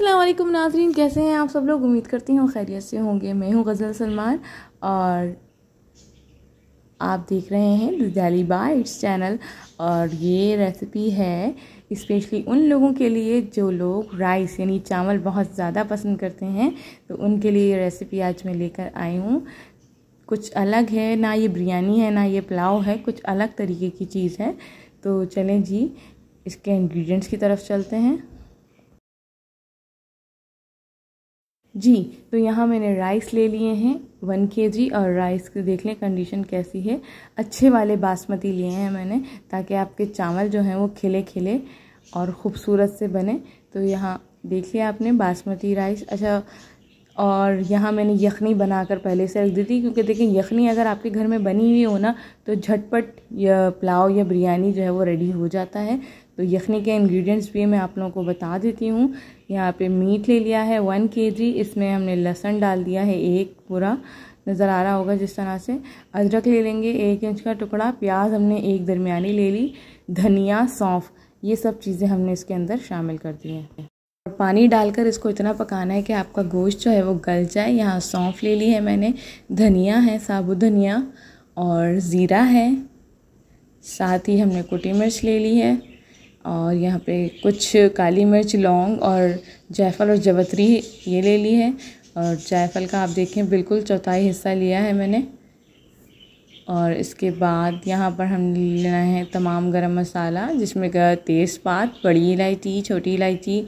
अल्लाम नाजरीन कैसे हैं आप सब लोग उम्मीद करती हूँ खैरियत से होंगे मैं हूँ गज़ल सलमान और आप देख रहे हैं दुदैली बाइट्स चैनल और ये रेसिपी है इस्पेशली उन लोगों के लिए जो लोग राइस यानी चावल बहुत ज़्यादा पसंद करते हैं तो उनके लिए ये रेसिपी आज मैं लेकर आई हूँ कुछ अलग है ना ये बिरयानी है ना ये पुलाव है कुछ अलग तरीके की चीज़ है तो चलें जी इसके इन्ग्रीडियंट्स की तरफ चलते हैं जी तो यहाँ मैंने राइस ले लिए हैं वन के जी और राइस की देख लें कंडीशन कैसी है अच्छे वाले बासमती लिए हैं मैंने ताकि आपके चावल जो हैं वो खिले खिले और ख़ूबसूरत से बने तो यहाँ देख लिया आपने बासमती राइस अच्छा और यहाँ मैंने यखनी बनाकर पहले से रख दी थी क्योंकि देखिए यखनी अगर आपके घर में बनी हुई हो ना तो झटपट या पुलाव या बिरयानी जो है वो रेडी हो जाता है तो यखनी के इंग्रेडिएंट्स भी मैं आप लोगों को बता देती हूँ यहाँ पे मीट ले लिया है वन के जी इसमें हमने लहसन डाल दिया है एक पूरा नज़र आ रहा होगा जिस तरह से अदरक ले लेंगे एक इंच का टुकड़ा प्याज हमने एक दरमियानी ले ली धनिया सौंफ ये सब चीज़ें हमने इसके अंदर शामिल कर दी हैं पानी डालकर इसको इतना पकाना है कि आपका गोश्त जो है वो गल जाए यहाँ सौंफ ले ली है मैंने धनिया है साबुत धनिया और ज़ीरा है साथ ही हमने कुटी मिर्च ले ली है और यहाँ पे कुछ काली मिर्च लौंग और जायफल और जवतरी ये ले ली है और जायफल का आप देखें बिल्कुल चौथाई हिस्सा लिया है मैंने और इसके बाद यहाँ पर हम लेना है तमाम गरम मसाला जिसमें का तेज़पात बड़ी इलायची छोटी इलायची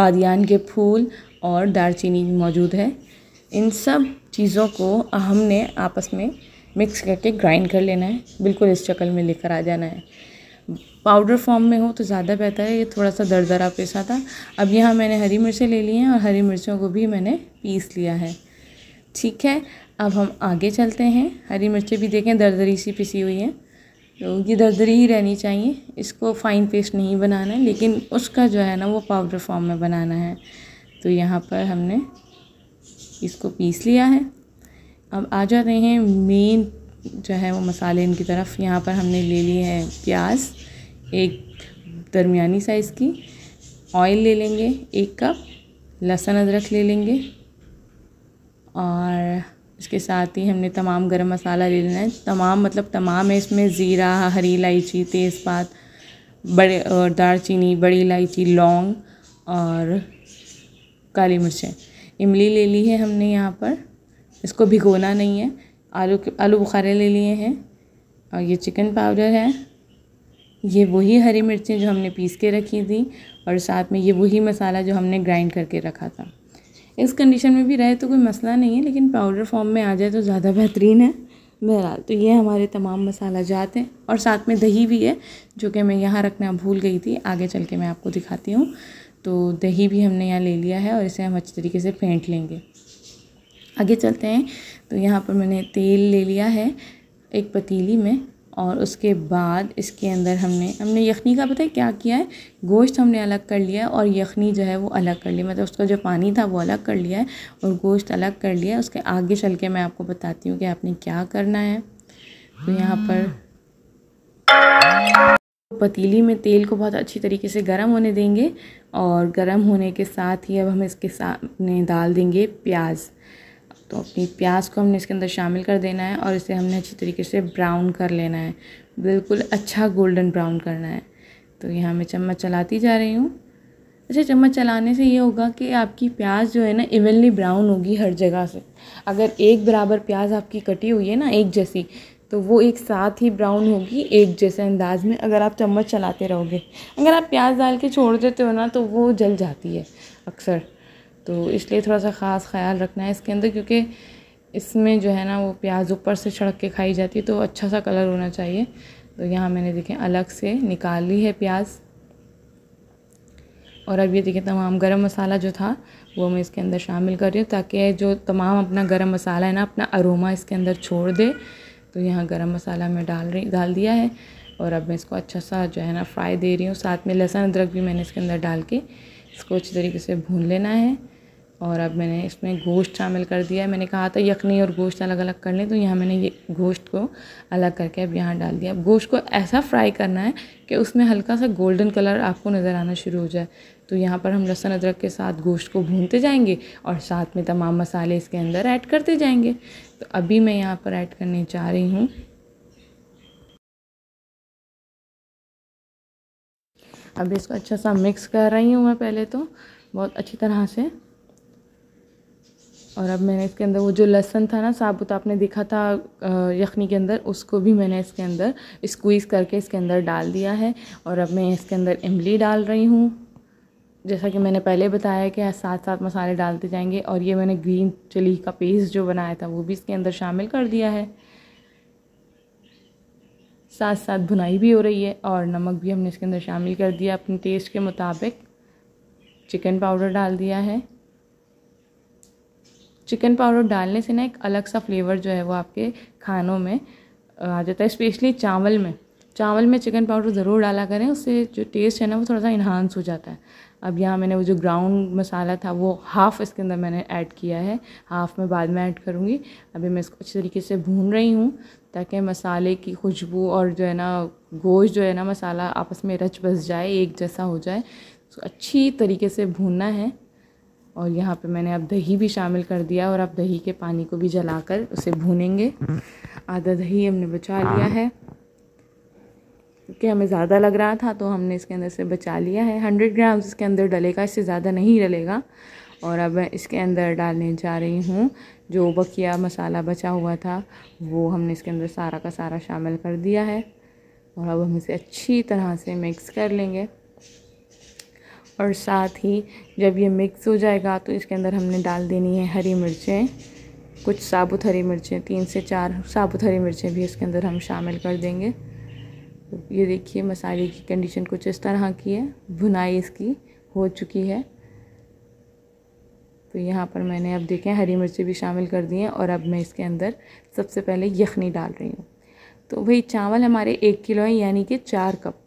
बादियान के फूल और दालचीनी मौजूद है इन सब चीज़ों को हमने आपस में मिक्स करके ग्राइंड कर लेना है बिल्कुल इस शक्ल में लेकर आ जाना है पाउडर फॉर्म में हो तो ज़्यादा बेहतर है ये थोड़ा सा दरदरा पेशा था अब यहाँ मैंने हरी मिर्चें ले ली हैं और हरी मिर्चों को भी मैंने पीस लिया है ठीक है अब हम आगे चलते हैं हरी मिर्चें भी देखें दरदरी सी पिसी हुई हैं तो ये दरदरी ही रहनी चाहिए इसको फाइन पेस्ट नहीं बनाना है लेकिन उसका जो है ना वो पाउडर फॉर्म में बनाना है तो यहाँ पर हमने इसको पीस लिया है अब आ जाते हैं मेन जो है वो मसाले इनकी तरफ यहाँ पर हमने ले लिए हैं प्याज एक दरमिया साइज़ की ऑयल ले लेंगे एक कप लहसुन अदरक ले लेंगे और इसके साथ ही हमने तमाम गरम मसाला ले लेना है तमाम मतलब तमाम है इसमें ज़ीरा हरी इलायची तेज़पात बड़े और चीनी बड़ी इलायची लौंग और काली मिर्चें इमली ले ली है हमने यहाँ पर इसको भिगोना नहीं है आलू के आलू बुखारे ले लिए हैं और ये चिकन पाउडर है ये वही हरी मिर्चें जो हमने पीस के रखी थी और साथ में ये वही मसाला जो हमने ग्राइंड करके रखा था इस कंडीशन में भी रहे तो कोई मसला नहीं है लेकिन पाउडर फॉर्म में आ जाए तो ज़्यादा बेहतरीन है बहरहाल तो ये हमारे तमाम मसाला जाते हैं और साथ में दही भी है जो कि मैं यहाँ रखना भूल गई थी आगे चल के मैं आपको दिखाती हूँ तो दही भी हमने यहाँ ले लिया है और इसे हम अच्छे तरीके से फेंट लेंगे आगे चलते हैं तो यहाँ पर मैंने तेल ले लिया है एक पतीली में और उसके बाद इसके अंदर हमने हमने यखनी का पता है क्या किया है गोश्त हमने अलग कर लिया है और यखनी जो है वो अलग कर लिया मतलब उसका जो पानी था वो अलग कर लिया है और गोश्त अलग कर लिया है उसके आगे चल के मैं आपको बताती हूँ कि आपने क्या करना है तो यहाँ पर पतीली में तेल को बहुत अच्छी तरीके से गर्म होने देंगे और गर्म होने के साथ ही अब हम इसके साथ डाल देंगे प्याज़ तो अपनी प्याज को हमने इसके अंदर शामिल कर देना है और इसे हमने अच्छी तरीके से ब्राउन कर लेना है बिल्कुल अच्छा गोल्डन ब्राउन करना है तो यहाँ मैं चम्मच चलाती जा रही हूँ अच्छा चम्मच चलाने से ये होगा कि आपकी प्याज जो है ना इवनली ब्राउन होगी हर जगह से अगर एक बराबर प्याज आपकी कटी हुई है ना एक जैसी तो वो एक साथ ही ब्राउन होगी एक जैसे अंदाज में अगर आप चम्मच चलाते रहोगे अगर आप प्याज डाल के छोड़ देते हो ना तो वो जल जाती है अक्सर तो इसलिए थोड़ा सा ख़ास ख्याल रखना है इसके अंदर क्योंकि इसमें जो है ना वो प्याज ऊपर से छड़क के खाई जाती है तो अच्छा सा कलर होना चाहिए तो यहाँ मैंने देखें अलग से निकाल ली है प्याज और अब ये देखें तमाम गरम मसाला जो था वो मैं इसके अंदर शामिल कर रही हूँ ताकि जो तमाम अपना गरम मसाला है ना अपना अरोमा इसके अंदर छोड़ दे तो यहाँ गरम मसाला मैं डाल रही डाल दिया है और अब मैं इसको अच्छा सा जो है ना फ्राई दे रही हूँ साथ में लहसुन अदरक भी मैंने इसके अंदर डाल के इसको अच्छी तरीके से भून लेना है और अब मैंने इसमें गोश्त शामिल कर दिया है मैंने कहा था यखनी और गोश्त अलग अलग कर लें तो यहाँ मैंने ये गोश्त को अलग करके अब यहाँ डाल दिया अब गोश्त को ऐसा फ्राई करना है कि उसमें हल्का सा गोल्डन कलर आपको नज़र आना शुरू हो जाए तो यहाँ पर हम लहसुन अदरक के साथ गोश्त को भूनते जाएंगे और साथ में तमाम मसाले इसके अंदर ऐड करते जाएंगे तो अभी मैं यहाँ पर ऐड करने जा रही हूँ अब इसको अच्छा सा मिक्स कर रही हूँ मैं पहले तो बहुत अच्छी तरह से और अब मैंने इसके अंदर वो जो लहसन था ना साबुत आपने देखा था यखनी के अंदर उसको भी मैंने इसके अंदर स्क्वीज़ करके इसके अंदर डाल दिया है और अब मैं इसके अंदर इमली डाल रही हूँ जैसा कि मैंने पहले बताया कि साथ साथ मसाले डालते जाएंगे और ये मैंने ग्रीन चिली का पेस्ट जो बनाया था वो भी इसके अंदर शामिल कर दिया है साथ साथ भुनाई भी हो रही है और नमक भी हमने इसके अंदर शामिल कर दिया अपने टेस्ट के मुताबिक चिकन पाउडर डाल दिया है चिकन पाउडर डालने से ना एक अलग सा फ्लेवर जो है वो आपके खानों में आ जाता है स्पेशली चावल में चावल में चिकन पाउडर ज़रूर डाला करें उससे जो टेस्ट है ना वो थोड़ा सा इन्हांस हो जाता है अब यहाँ मैंने वो जो ग्राउंड मसाला था वो हाफ़ इसके अंदर मैंने ऐड किया है हाफ़ में बाद में ऐड करूँगी अभी मैं इसको अच्छी तरीके से भून रही हूँ ताकि मसाले की खुशबू और जो है ना गोश्त जो है ना मसाला आपस में रच बस जाए एक जैसा हो जाए उसको तो अच्छी तरीके से भूनना है और यहाँ पे मैंने अब दही भी शामिल कर दिया और अब दही के पानी को भी जलाकर उसे भूनेंगे आधा दही हमने बचा लिया है क्योंकि हमें ज़्यादा लग रहा था तो हमने इसके अंदर से बचा लिया है हंड्रेड ग्राम्स इसके अंदर डलेगा इससे ज़्यादा नहीं डलेगा और अब मैं इसके अंदर डालने जा रही हूँ जो बकिया मसाला बचा हुआ था वो हमने इसके अंदर सारा का सारा शामिल कर दिया है और अब हम इसे अच्छी तरह से मिक्स कर लेंगे और साथ ही जब ये मिक्स हो जाएगा तो इसके अंदर हमने डाल देनी है हरी मिर्चें कुछ साबुत हरी मिर्चें तीन से चार साबुत हरी मिर्चें भी इसके अंदर हम शामिल कर देंगे ये देखिए मसाले की कंडीशन कुछ इस तरह की है भुनाई इसकी हो चुकी है तो यहाँ पर मैंने अब देखें हरी मिर्ची भी शामिल कर दी हैं और अब मैं इसके अंदर सबसे पहले यखनी डाल रही हूँ तो वही चावल हमारे एक किलो हैं यानी कि चार कप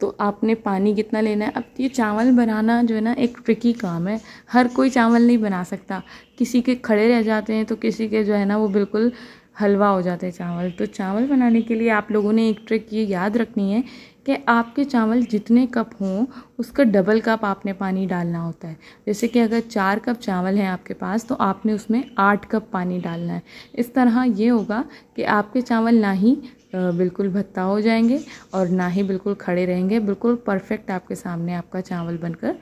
तो आपने पानी कितना लेना है अब ये चावल बनाना जो है ना एक ट्रिकी काम है हर कोई चावल नहीं बना सकता किसी के खड़े रह जाते हैं तो किसी के जो है ना वो बिल्कुल हलवा हो जाते हैं चावल तो चावल बनाने के लिए आप लोगों ने एक ट्रिक ये याद रखनी है कि आपके चावल जितने कप हों उसका डबल कप आपने पानी डालना होता है जैसे कि अगर चार कप चावल हैं आपके पास तो आपने उसमें आठ कप पानी डालना है इस तरह ये होगा कि आपके चावल ना ही बिल्कुल भत्ता हो जाएंगे और ना ही बिल्कुल खड़े रहेंगे बिल्कुल परफेक्ट आपके सामने आपका चावल बनकर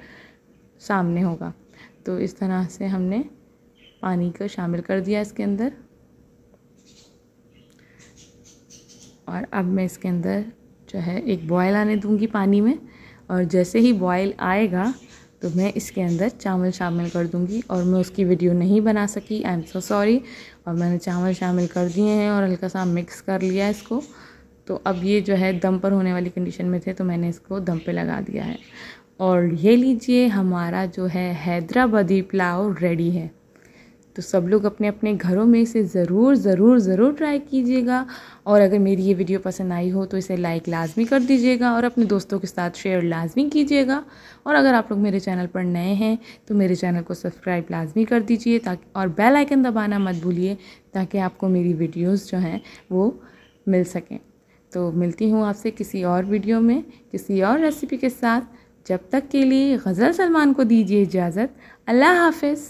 सामने होगा तो इस तरह से हमने पानी को शामिल कर दिया इसके अंदर और अब मैं इसके अंदर जो है एक बॉयल आने दूंगी पानी में और जैसे ही बॉयल आएगा तो मैं इसके अंदर चावल शामिल कर दूंगी और मैं उसकी वीडियो नहीं बना सकी आई एम सो सॉरी और मैंने चावल शामिल कर दिए हैं और हल्का सा मिक्स कर लिया इसको तो अब ये जो है दम पर होने वाली कंडीशन में थे तो मैंने इसको दम पे लगा दिया है और ये लीजिए हमारा जो है हैदराबादी पुलाव रेडी है तो सब लोग अपने अपने घरों में इसे ज़रूर ज़रूर ज़रूर ट्राई कीजिएगा और अगर मेरी ये वीडियो पसंद आई हो तो इसे लाइक लाजमी कर दीजिएगा और अपने दोस्तों के साथ शेयर लाजमी कीजिएगा और अगर आप लोग मेरे चैनल पर नए हैं तो मेरे चैनल को सब्सक्राइब लाजमी कर दीजिए ताकि और बेल आइकन दबाना मत भूलिए ताकि आपको मेरी वीडियोज़ जो हैं वो मिल सकें तो मिलती हूँ आपसे किसी और वीडियो में किसी और रेसिपी के साथ जब तक के लिए गज़ल सलमान को दीजिए इजाज़त अल्लाह हाफिज़